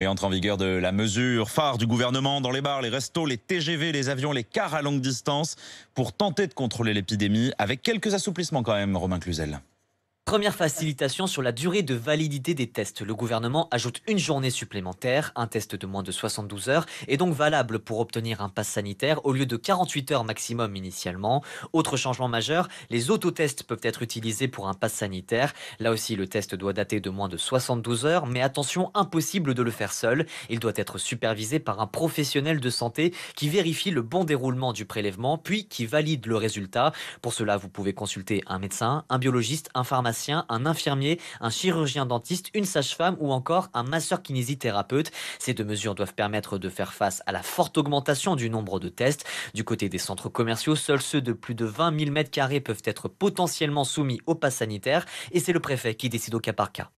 Et entre en vigueur de la mesure phare du gouvernement dans les bars, les restos, les TGV, les avions, les cars à longue distance pour tenter de contrôler l'épidémie avec quelques assouplissements quand même, Romain Cluzel. Première facilitation sur la durée de validité des tests. Le gouvernement ajoute une journée supplémentaire, un test de moins de 72 heures, est donc valable pour obtenir un pass sanitaire au lieu de 48 heures maximum initialement. Autre changement majeur, les autotests peuvent être utilisés pour un pass sanitaire. Là aussi, le test doit dater de moins de 72 heures, mais attention, impossible de le faire seul. Il doit être supervisé par un professionnel de santé qui vérifie le bon déroulement du prélèvement, puis qui valide le résultat. Pour cela, vous pouvez consulter un médecin, un biologiste, un pharmacien un infirmier, un chirurgien dentiste, une sage-femme ou encore un masseur kinésithérapeute. Ces deux mesures doivent permettre de faire face à la forte augmentation du nombre de tests. Du côté des centres commerciaux, seuls ceux de plus de 20 000 m2 peuvent être potentiellement soumis au pass sanitaire et c'est le préfet qui décide au cas par cas.